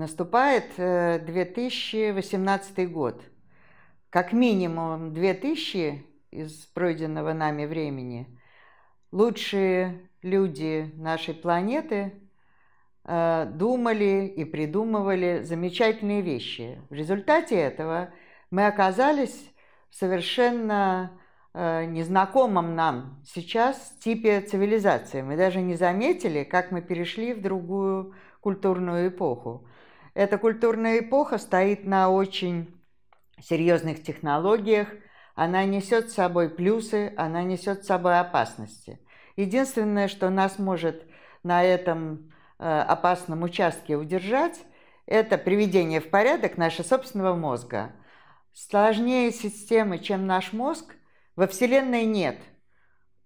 Наступает 2018 э, год. Как минимум 2000 из пройденного нами времени лучшие люди нашей планеты э, думали и придумывали замечательные вещи. В результате этого мы оказались в совершенно э, незнакомом нам сейчас типе цивилизации. Мы даже не заметили, как мы перешли в другую культурную эпоху. Эта культурная эпоха стоит на очень серьезных технологиях, она несет с собой плюсы, она несет с собой опасности. Единственное, что нас может на этом э, опасном участке удержать, это приведение в порядок нашего собственного мозга. Сложнее системы, чем наш мозг, во Вселенной нет.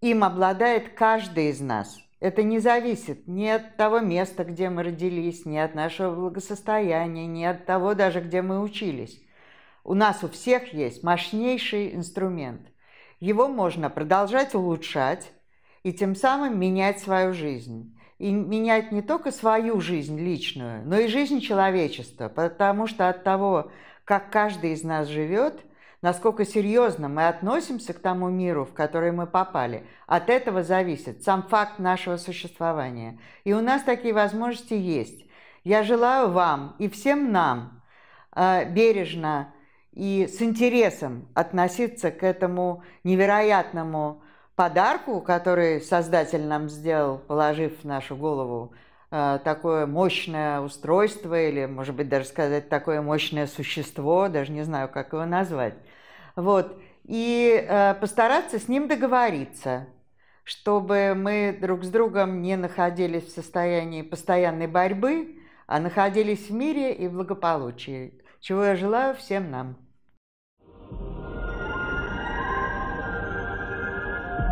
Им обладает каждый из нас. Это не зависит ни от того места, где мы родились, ни от нашего благосостояния, ни от того даже, где мы учились. У нас у всех есть мощнейший инструмент. Его можно продолжать улучшать и тем самым менять свою жизнь. И менять не только свою жизнь личную, но и жизнь человечества, потому что от того, как каждый из нас живет – насколько серьезно мы относимся к тому миру, в который мы попали. От этого зависит сам факт нашего существования. И у нас такие возможности есть. Я желаю вам и всем нам э, бережно и с интересом относиться к этому невероятному подарку, который Создатель нам сделал, положив в нашу голову Э, такое мощное устройство или, может быть, даже сказать, такое мощное существо, даже не знаю, как его назвать. Вот. И э, постараться с ним договориться, чтобы мы друг с другом не находились в состоянии постоянной борьбы, а находились в мире и в благополучии, чего я желаю всем нам.